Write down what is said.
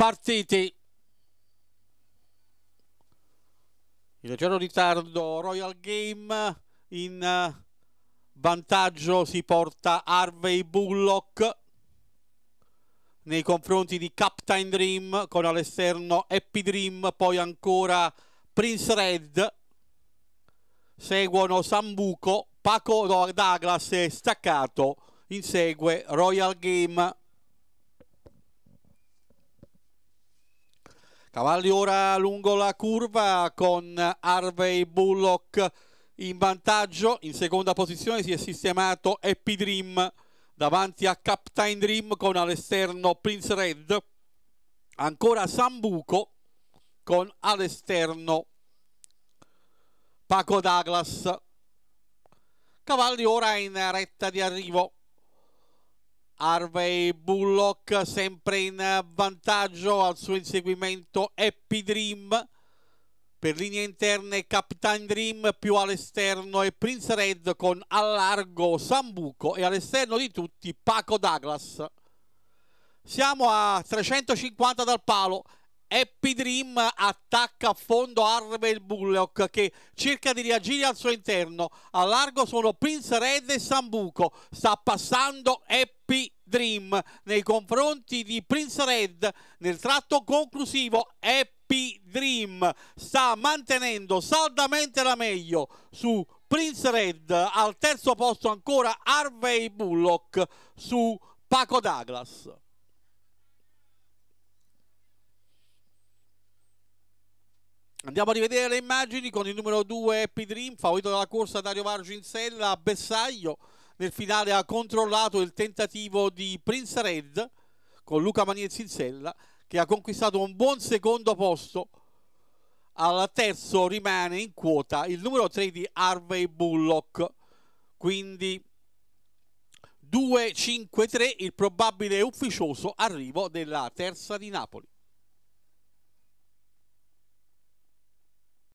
partiti. In leggero ritardo Royal Game in eh, vantaggio si porta Harvey Bullock nei confronti di Captain Dream con all'esterno Happy Dream, poi ancora Prince Red, seguono Sambuco, Paco Douglas è Staccato, insegue Royal Game. Cavalli ora lungo la curva con Harvey Bullock in vantaggio, in seconda posizione si è sistemato Happy Dream davanti a Captain Dream con all'esterno Prince Red, ancora Sambuco con all'esterno Paco Douglas. Cavalli ora in retta di arrivo Harvey Bullock sempre in vantaggio al suo inseguimento Happy Dream per linee interne Captain Dream più all'esterno e Prince Red con allargo Sambuco e all'esterno di tutti Paco Douglas siamo a 350 dal palo Happy Dream attacca a fondo Harvey Bullock che cerca di reagire al suo interno. A largo sono Prince Red e Sambuco. Sta passando Happy Dream nei confronti di Prince Red nel tratto conclusivo. Happy Dream sta mantenendo saldamente la meglio su Prince Red. Al terzo posto ancora Harvey Bullock su Paco Douglas. Andiamo a rivedere le immagini con il numero 2 Happy Dream, favorito dalla corsa Dario Vargio in sella Bessaglio. Nel finale ha controllato il tentativo di Prince Red con Luca Magnezzi in sella che ha conquistato un buon secondo posto. Al terzo rimane in quota il numero 3 di Harvey Bullock. Quindi 2-5-3 il probabile ufficioso arrivo della terza di Napoli.